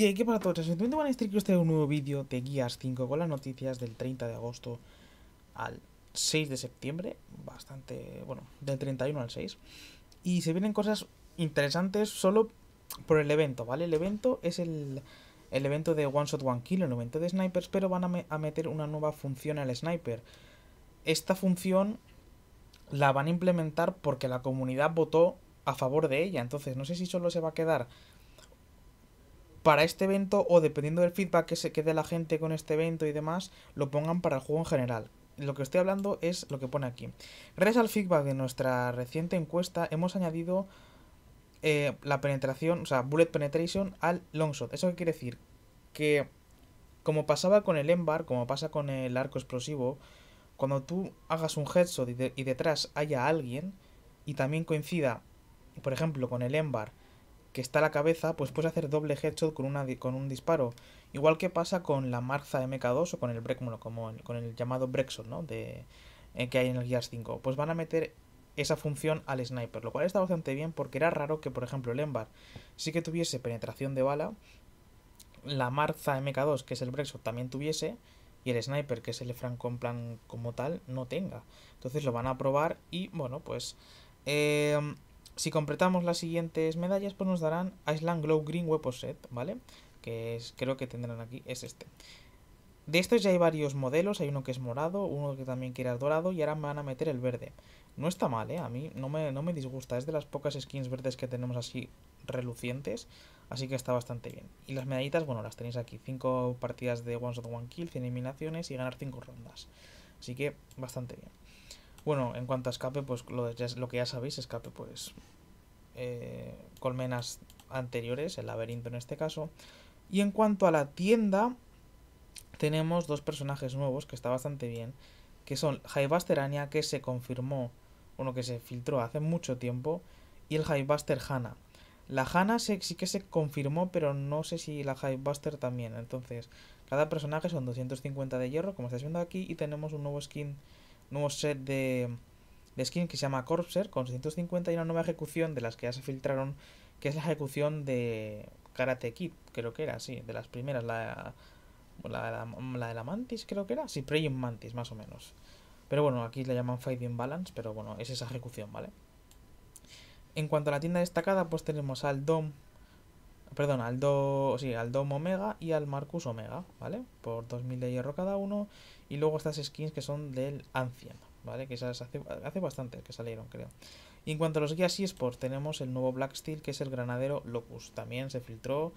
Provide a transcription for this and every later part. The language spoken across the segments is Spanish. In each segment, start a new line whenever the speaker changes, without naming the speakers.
Y aquí para todos, en van a que este un nuevo vídeo de Guías 5 con las noticias del 30 de agosto al 6 de septiembre, bastante, bueno, del 31 al 6. Y se vienen cosas interesantes solo por el evento, ¿vale? El evento es el, el evento de One Shot One Kill, el evento de snipers, pero van a meter una nueva función al sniper. Esta función la van a implementar porque la comunidad votó a favor de ella, entonces no sé si solo se va a quedar para este evento o dependiendo del feedback que se quede la gente con este evento y demás, lo pongan para el juego en general. Lo que estoy hablando es lo que pone aquí. Gracias al feedback de nuestra reciente encuesta hemos añadido eh, la penetración, o sea, bullet penetration al longshot. ¿Eso qué quiere decir? Que como pasaba con el embar, como pasa con el arco explosivo, cuando tú hagas un headshot y, y detrás haya alguien y también coincida, por ejemplo, con el embar que está la cabeza, pues puedes hacer doble headshot con, una, con un disparo. Igual que pasa con la Marza MK2 o con el como con el llamado Brexon, ¿no? De, eh, que hay en el Gears 5. Pues van a meter esa función al sniper, lo cual está bastante bien porque era raro que, por ejemplo, el Embar sí que tuviese penetración de bala, la Marza MK2, que es el Brexot, también tuviese, y el sniper, que es el Franco plan como tal, no tenga. Entonces lo van a probar y, bueno, pues... Eh, si completamos las siguientes medallas, pues nos darán Island Glow Green Weapon Set, ¿vale? Que es, creo que tendrán aquí, es este. De estos ya hay varios modelos, hay uno que es morado, uno que también quiere dorado y ahora me van a meter el verde. No está mal, ¿eh? A mí no me, no me disgusta, es de las pocas skins verdes que tenemos así relucientes, así que está bastante bien. Y las medallitas, bueno, las tenéis aquí, 5 partidas de One Shot One Kill, 100 eliminaciones y ganar cinco rondas. Así que bastante bien. Bueno, en cuanto a escape, pues lo, lo que ya sabéis, escape pues eh, colmenas anteriores, el laberinto en este caso. Y en cuanto a la tienda, tenemos dos personajes nuevos, que está bastante bien, que son Highbuster Anya, que se confirmó, bueno, que se filtró hace mucho tiempo, y el Highbuster Hana. La Hana sí que se confirmó, pero no sé si la Highbuster también. Entonces, cada personaje son 250 de hierro, como estáis viendo aquí, y tenemos un nuevo skin nuevo set de, de skin que se llama Corpser con 650 y una nueva ejecución de las que ya se filtraron, que es la ejecución de Karate Kid, creo que era, sí, de las primeras, la, la, de la Mantis, creo que era, sí, Praying Mantis, más o menos. Pero bueno, aquí la llaman Fighting Balance, pero bueno, es esa ejecución, ¿vale? En cuanto a la tienda destacada, pues tenemos al DOM, Perdón, al 2, sí, al Dom Omega y al Marcus Omega, ¿vale? Por 2000 de hierro cada uno. Y luego estas skins que son del Ancien, ¿vale? Que esas hace, hace bastante que salieron, creo. Y en cuanto a los guías eSports, tenemos el nuevo Black Steel, que es el granadero Locus. También se filtró,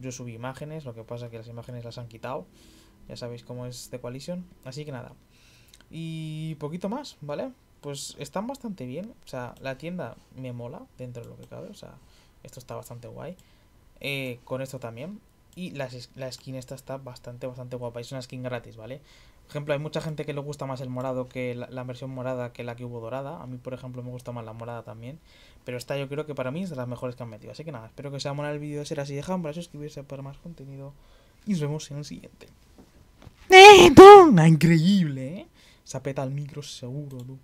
yo subí imágenes, lo que pasa es que las imágenes las han quitado. Ya sabéis cómo es The Coalition. Así que nada. Y poquito más, ¿vale? Pues están bastante bien. O sea, la tienda me mola dentro de lo que cabe. O sea, esto está bastante guay. Eh, con esto también. Y la, la, skin esta está bastante, bastante guapa. Es una skin gratis, ¿vale? Por ejemplo, hay mucha gente que le gusta más el morado que la, versión morada que la que hubo dorada. A mí, por ejemplo, me gusta más la morada también. Pero esta yo creo que para mí es de las mejores que han metido. Así que nada, espero que os haya molado el vídeo. Será así. Dejad un suscribirse para más contenido. Y nos vemos en el siguiente. ¡Eh, ah, Increíble, ¿eh? Se apeta el micro seguro, tú.